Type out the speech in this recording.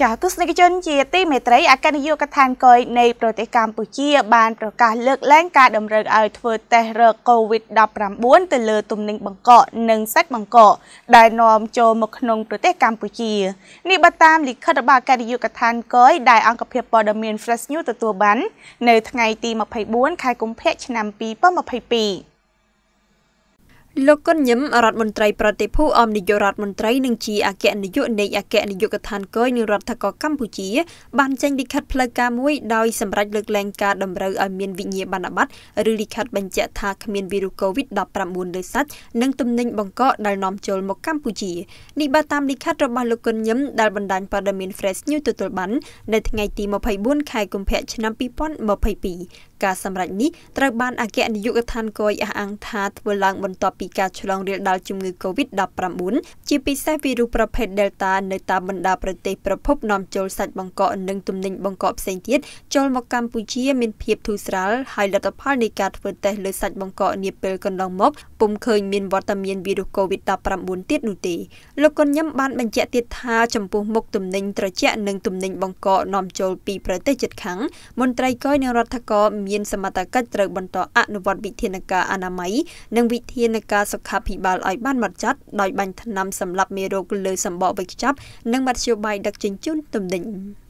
ចាទស្សនិកជនជាទីមេត្រីអគ្គនាយកដ្ឋានកុយនៃប្រទេសកម្ពុជាបានប្រកាសលើកឡើងការតម្រូវឲ្យធ្វើតេស្តរក COVID-19 ទៅលើទំនិញបង្កកនិងសាច់បង្កកដែលនាំចូលមកក្នុងប្រទេសកម្ពុជានេះបើតាមលិខិតរបស់អគ្គនាយកដ្ឋានកុយដែលអង្គភាពព័ត៌មាន Fresh News ទទួលបាននៅថ្ងៃទី24ខែកុម្ភៈឆ្នាំ2022លោកគុណញឹមរដ្ឋមន្ត្រីប្រតិភូអមនាយករដ្ឋមន្ត្រីនិងជាអគ្គនាយកនៃអគ្គនាយកដ្ឋានកយនៃរដ្ឋកោកម្ពុជាបានចេញលិខិតផ្លូវការមួយដោយសម្រេចលើកលែងការតម្រូវឲ្យមានវិញ្ញាបនបត្រឬលិខិតបញ្ជាក់ថាគ្មានវីរុសកូវីដ -19 លើសាច់និងទំនិញបង្កកដែលនាំចូលមកកម្ពុជានេះបើតាមលិខិតរបស់លោកគុណញឹមដែលបណ្ដាញព័ត៌មាន Fresh News ទទួលបាននៅថ្ងៃទី24ខែកុម្ភៈឆ្នាំ2022ការសម្រេចនេះត្រូវបានអគ្គនាយកដ្ឋានកយអះអាងថាធ្វើឡើង បន្ទាប់ពីការឆ្លងរាលដាលជំងឺ Covid-19 ជាពិសេសវីរុសប្រភេទ Delta នៅតាមបណ្ដាប្រទេសប្រភពនាំចូលសាច់បង្កកនិងទំនិញបង្កកផ្សេងទៀតចូលមកកម្ពុជាមានភាពធូរស្រាលហើយលទ្ធផលនៃការធ្វើតេស្តលើសាច់បង្កកនាពេលកន្លងមកពុំឃើញមានវត្តមានវីរុស Covid-19 ទៀតនោះទេលោកកុនញឹមបានបញ្ជាក់ទៀតថាចំពោះមុខទំនិញត្រជាក់និងទំនិញបង្កកនាំចូលពីប្រទេសជិតខាងមន្ត្រីកយនិងរដ្ឋកោមានសមត្ថកិច្ចត្រូវបន្តអនុវត្តវិធានការអនាម័យនិងវិធានការសុខាភិបាលឲ្យបានម៉ត់ចត់ដោយបាញ់ថ្នាំសម្លាប់មេរោគលើសម្បកវេចខ្ចប់និងមធ្យោបាយដឹកជញ្ជូនទំនិញ។